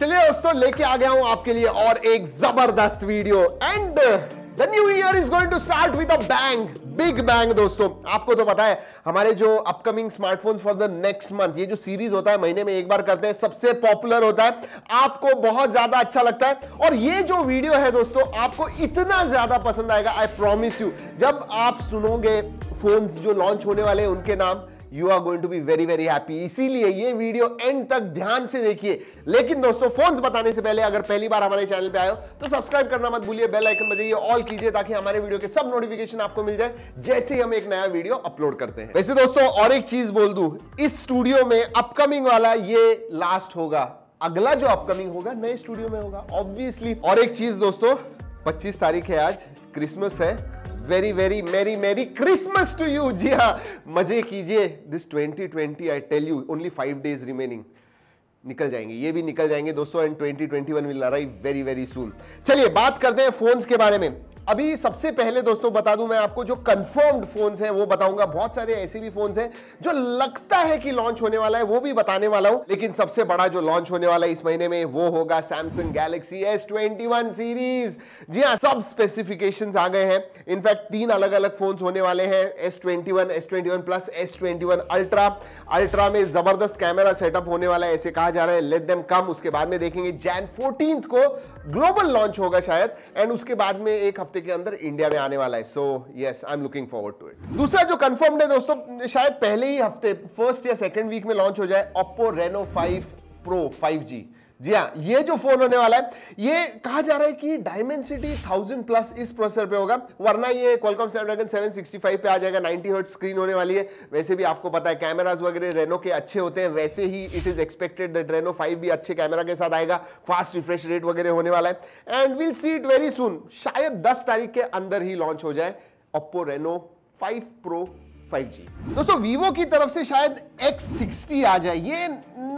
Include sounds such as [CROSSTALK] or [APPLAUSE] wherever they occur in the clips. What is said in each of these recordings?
चलिए दोस्तों लेके आ गया हूं आपके लिए और एक जबरदस्त video and the new year is going to start with a bang big bang दोस्तों आपको तो पता है हमारे जो upcoming smartphone for the next month ये जो सीरीज होता है महीने में एक बार करते हैं सबसे पॉपुलर होता है आपको बहुत ज्यादा अच्छा लगता है और ये जो वीडियो है दोस्तों आपको इतना ज्यादा पसंद आएगा आई प्रोमिस यू जब आप सुनोगे फोन जो लॉन्च होने वाले हैं उनके नाम you are going to be very very happy इसीलिए ये वीडियो एंड तक ध्यान से देखिए लेकिन दोस्तों फोन बताने से पहले अगर पहली बार हमारे चैनल पे आए हो तो सब्सक्राइब करना मत भूलिए बेल आइकन बजाइए ऑल कीजिए ताकि हमारे वीडियो के सब नोटिफिकेशन आपको मिल जाए जैसे ही हम एक नया वीडियो अपलोड करते हैं वैसे दोस्तों और एक चीज बोल दू इस स्टूडियो में अपकमिंग वाला ये लास्ट होगा अगला जो अपकमिंग होगा नए स्टूडियो में होगा ऑब्वियसली और एक चीज दोस्तों 25 तारीख है आज क्रिसमस है वेरी वेरी मेरी मेरी क्रिसमस टू यू जी हाँ मजे कीजिए this 2020 I tell you only five days remaining निकल जाएंगे ये भी निकल जाएंगे दोस्तों and 2021 will arrive very very soon चलिए बात करते हैं फोन्स के बारे में अभी सबसे पहले दोस्तों बता दूं मैं आपको जो कंफर्म्ड फोन्स हैं वो बताऊंगा बहुत सारे ऐसे भी फोन्स हैं जो लगता है कि लॉन्च होने वाला है वो भी बताने वाला हूं लेकिन सबसे बड़ा जो लॉन्च होने वाला है इस महीने में वो होगा Samsung Galaxy S twenty series जी हाँ सब स्पेसिफिकेशन आ गए हैं इनफैक्ट तीन अलग अलग फोन होने वाले हैं S twenty one S twenty one plus S twenty one ultra ultra में जबरदस्त कैमरा सेटअप होने वाला है ऐसे कहा जा रहा है लेट देम कम उसके बाद में देखेंगे जैन फोर्टीन को ग्लोबल लॉन्च होगा शायद एंड उसके बाद में एक हफ्ते हफ्ते के अंदर इंडिया में आने वाला है so yes I am looking forward to it दूसरा जो कंफर्म्ड है दोस्तों शायद पहले ही हफ्ते फर्स्ट या सेकंड वीक में लॉन्च हो जाए ओप्पो रेनो 5 प्रो 5G जी हाँ ये जो फोन होने वाला है ये कहा जा रहा है कि डायमेंसिटी थाउजेंड प्लस इस प्रोसेसर पे होगा वरना ये क्वालकॉम स्नैपड्रैगन 765 पे आ जाएगा 90 हर्ट स्क्रीन होने वाली है वैसे भी आपको पता है कैमराज वगैरह रेनो के अच्छे होते हैं वैसे ही it is expected that Reno 5 भी अच्छे कैमरा के साथ आएगा फास्ट रिफ्रेश रेट वगैरह होने वाला है and will see it very soon शायद दस तारीख के अंदर ही लॉन्च हो जाए Oppo Reno five pro 5G दोस्तों Vivo की तरफ से शायद X60 आ जाए ये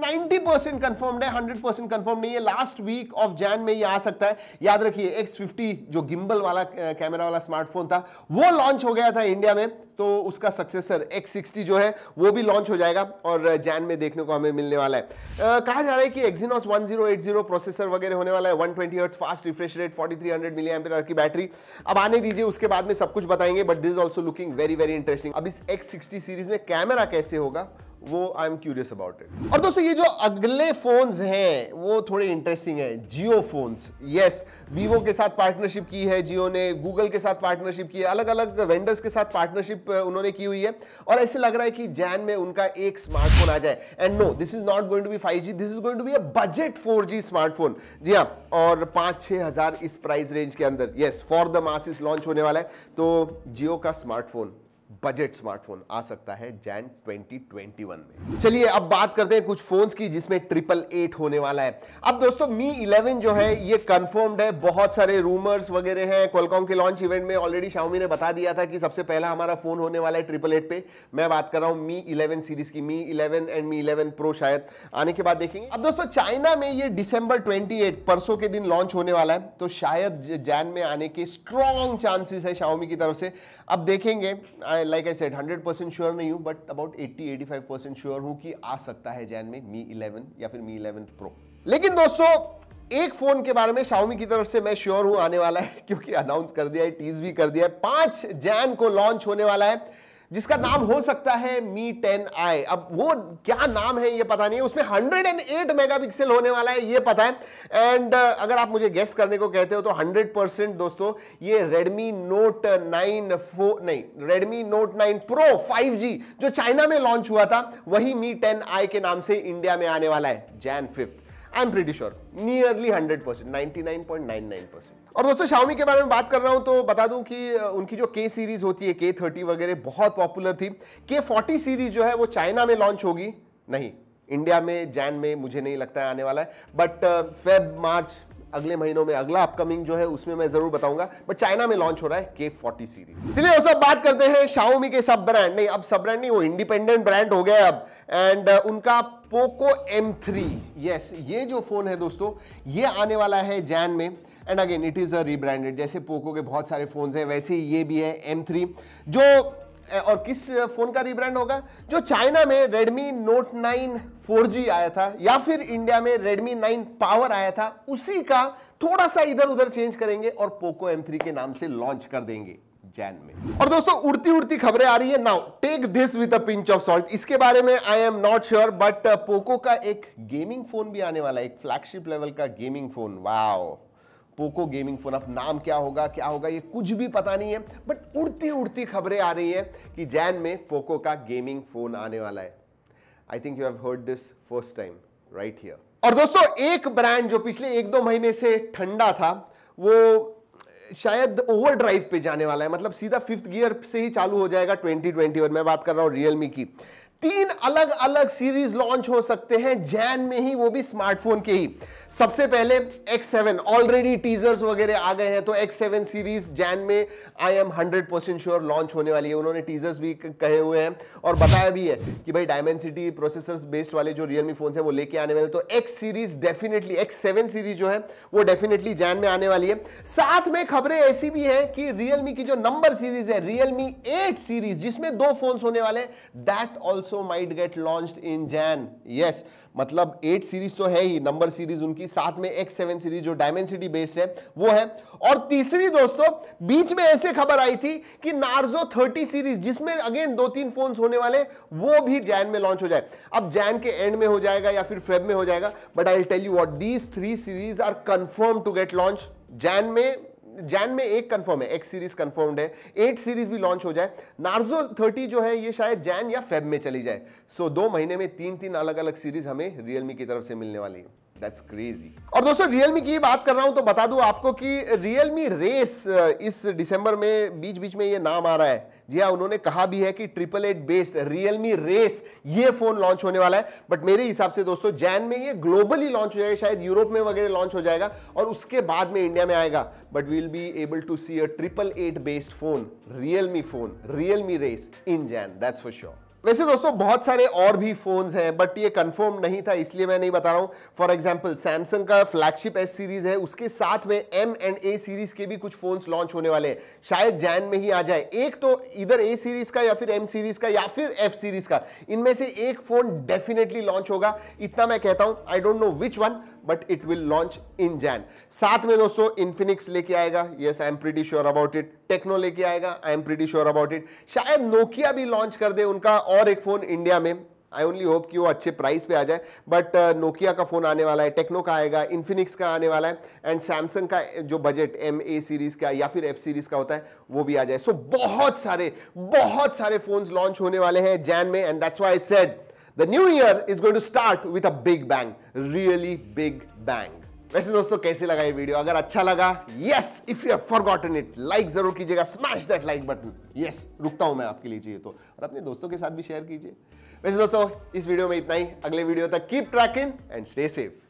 90 परसेंट कन्फर्म्ड है 100 परसेंट कंफर्म नहीं है लास्ट वीक ऑफ जैन में ये आ सकता है याद रखिए X50 जो गिम्बल वाला कैमरा वाला स्मार्टफोन था वो लॉन्च हो गया था इंडिया में तो उसका सक्सेसर X60 जो है वो भी लॉन्च हो जाएगा और जैन में देखने को हमें मिलने वाला है आ, कहा जा रहा है कि एक्जीनोस 1080 प्रोसेसर वगैरह होने वाला है 120 twenty fast refresh rate 4300 three की बैटरी अब आने दीजिए उसके बाद में सब कुछ बताएंगे but this also looking very very interesting अब इस इस X60 सीरीज में कैमरा कैसे होगा वो I am curious about it और दोस्तों ये जो अगले फोन्स हैं वो थोड़े इंटरेस्टिंग हैं जियो फोन्स यस वीवो के साथ पार्टनरशिप की है जियो ने गूगल के साथ पार्टनरशिप की है अलग अलग वेंडर्स के साथ पार्टनरशिप उन्होंने की हुई है और ऐसे लग रहा है कि जैन में उनका एक स्मार्टफोन आ जाए and no this is not going to be five this is going to be a budget four smartphone जी हाँ और पांच छह इस प्राइस रेंज के अंदर yes for the mass launch होने वाला है तो जियो का स्मार्टफोन बजट स्मार्टफोन आ सकता है जैन 2021 में चलिए अब बात करते हैं कुछ फोन्स की जिसमें ट्रिपल एट होने वाला है अब दोस्तों मी 11 जो है ये कंफर्म्ड है बहुत सारे रूमर्स वगैरह हैं क्वालकॉम के लॉन्च इवेंट में ऑलरेडी शाओमी ने बता दिया था कि सबसे पहला हमारा फोन होने वाला है ट्रिपल एट पे मैं बात कर रहा हूं मी इलेवन सीरीज की Mi eleven and Mi eleven pro शायद आने के बाद देखेंगे अब दोस्तों चाइना में ये डिसंबर ट्वेंटी परसों के दिन लॉन्च होने वाला है तो शायद जैन में आने के स्ट्रॉन्ग चांसेस है शाओमी की तरफ से अब देखेंगे मैं like I said 100 percent sure नहीं हूँ बट अबाउट 80-85 परसेंट श्योर हूँ कि आ सकता है जैन में मी 11 या फिर मी 11 प्रो लेकिन दोस्तों एक फोन के बारे में शाओमी की तरफ से मैं श्योर हूं आने वाला है [LAUGHS] क्योंकि अनाउंस कर दिया है टीज भी कर दिया है पांच जैन को लॉन्च होने वाला है जिसका नाम हो सकता है मी टेन आई अब वो क्या नाम है ये पता नहीं है उसमें 108 मेगापिक्सल होने वाला है ये पता है एंड अगर आप मुझे गेस करने को कहते हो तो 100 परसेंट दोस्तों ये रेडमी नोट नाइन फो नहीं Redmi note nine pro 5G जो चाइना में लॉन्च हुआ था वही मी टेन आई के नाम से इंडिया में आने वाला है Jan fifth I am pretty sure nearly hundred percent ninety nine point nine nine percent और दोस्तों शाओमी के बारे में बात कर रहा हूँ तो बता दूं कि उनकी जो के सीरीज होती है के थर्टी वगैरह बहुत पॉपुलर थी के फोर्टी सीरीज जो है वो चाइना में लॉन्च होगी नहीं इंडिया में जैन में मुझे नहीं लगता है आने वाला है बट फेब मार्च अगले महीनों में अगला अपकमिंग जो है उसमें मैं जरूर बताऊंगा बट चाइना में लॉन्च हो रहा है के फोर्टी सीरीज चलिए वो सब बात करते हैं शाओमी के सब ब्रांड नहीं अब सब ब्रांड नहीं वो इंडिपेंडेंट ब्रांड हो गया अब एंड uh, उनका पोको M3 यस ये जो फोन है दोस्तों ये आने वाला है जैन में and again it is a rebranded जैसे पोको के बहुत सारे फोन हैं वैसे ये भी है थ्री जो और किस फोन का रिब्रांड होगा जो चाइना में रेडमी नोट 9 4G आया था या फिर इंडिया में रेडमी 9 पावर आया था उसी का थोड़ा सा इधर उधर चेंज करेंगे और Poco M3 के नाम से लॉन्च कर देंगे जैन में और दोस्तों उड़ती उड़ती खबरें आ रही है now take this with a pinch of salt इसके बारे में I am not sure but Poco का एक गेमिंग फोन भी आने वाला है एक फ्लैगशिप लेवल का gaming phone wow Poco gaming phone अब नाम क्या होगा क्या होगा ये कुछ भी पता नहीं है बट उड़ती उड़ती खबरें आ रही हैं कि जैन में पोको का गेमिंग फोन आने वाला है I think you have heard this first time right here और दोस्तों एक ब्रांड जो पिछले एक दो महीने से ठंडा था वो शायद ओवर ड्राइव पे जाने वाला है मतलब सीधा फिफ्थ गियर से ही चालू हो जाएगा 2020 और मैं बात कर रहा हूँ रियलमी की तीन अलग अलग सीरीज लॉन्च हो सकते हैं जैन में ही वो भी स्मार्टफोन के ही सबसे पहले X7 ऑलरेडी टीजर्स वगैरह आ गए हैं तो X7 सीरीज जैन में I am 100 percent sure launch होने वाली है उन्होंने टीजर्स भी कहे हुए हैं और बताया भी है कि भाई डायमेंसिटी प्रोसेसर बेस्ड वाले जो रियलमी फोन है वो लेके आने वाले तो X series definitely X series जो है वो डेफिनेटली जैन में आने वाली है साथ में खबरें ऐसी भी है कि रियलमी की जो नंबर सीरीज है रियलमी एट सीरीज जिसमें दो फोन होने वाले that also also might get launch in Jan yes मतलब एट सीरीज तो है ही नंबर सीरीज उनकी साथ में एक्स सेवन सीरीज जो डायमेंसिटी बेस्ड है वो है और तीसरी दोस्तों बीच में ऐसे खबर आई थी कि नार्जो थर्टी सीरीज जिसमें अगेन दो तीन फोन होने वाले वो भी जैन में लॉन्च हो जाए अब जैन के एंड में हो जाएगा या फिर फेब में हो जाएगा but I tell you what these three series are confirm to get launch Jan में जैन में एक कंफर्म है एक्स सीरीज कंफर्म्ड है एट सीरीज भी लॉन्च हो जाए नार्जो थर्टी जो है ये शायद जैन या फेब में चली जाए सो so, दो महीने में तीन तीन अलग अलग सीरीज हमें रियलमी की तरफ से मिलने वाली है That's crazy. और दोस्तों Realme की बात कर रहा हूं तो बता दू आपको कि Realme Race इस दिसंबर में बीच बीच में ये नाम आ रहा है जी हाँ उन्होंने कहा भी है कि triple eight based Realme race ये फोन लॉन्च होने वाला है बट मेरे हिसाब से दोस्तों जैन में ये ग्लोबली लॉन्च हो जाएगा शायद यूरोप में वगैरह लॉन्च हो जाएगा और उसके बाद में इंडिया में आएगा but we'll be able to see a triple eight based phone Realme phone Realme race in Jan that's for sure वैसे दोस्तों बहुत सारे और भी फोन्स हैं बट ये कंफर्म नहीं था इसलिए मैं नहीं बता रहा हूँ फॉर एग्जांपल सैमसंग का फ्लैगशिप एस सीरीज है उसके साथ में एम एंड ए सीरीज के भी कुछ फोन्स लॉन्च होने वाले हैं शायद जैन में ही आ जाए एक तो इधर ए सीरीज का या फिर एम सीरीज का या फिर एफ सीरीज का इनमें से एक फोन डेफिनेटली लॉन्च होगा इतना मैं कहता हूँ I don't know which one but it will launch in Jan साथ में दोस्तों इन्फिनिक्स लेके आएगा yes I am pretty sure about it Tecno लेके आएगा I am pretty sure about it शायद नोकिया भी लॉन्च कर दे उनका और एक फ़ोन इंडिया में आई ओनली होप कि वो अच्छे प्राइस पे आ जाए बट नोकिया uh, का फ़ोन आने वाला है टेक्नो का आएगा इन्फिनिक्स का आने वाला है एंड सैमसंग का जो बजट एम ए सीरीज़ का या फिर एफ सीरीज़ का होता है वो भी आ जाए सो so, बहुत सारे बहुत सारे फोन लॉन्च होने वाले हैं जैन में and that's why said the new year is going to start with a big bang really big bang वैसे दोस्तों कैसे लगा ये वीडियो अगर अच्छा लगा yes if you have forgotten it like जरूर कीजिएगा smash that like button yes रुकता हूं मैं आपके लिए चाहिए तो और अपने दोस्तों के साथ भी शेयर कीजिए वैसे दोस्तों इस वीडियो में इतना ही अगले वीडियो तक keep tracking and stay safe